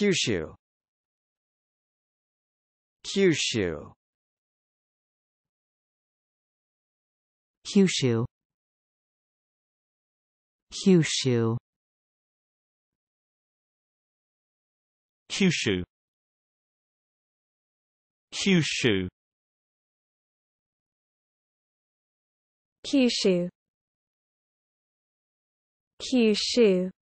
Kyushu Kyushu Kyushu Kyushu Kyushu Kyushu Kyushu Kyushu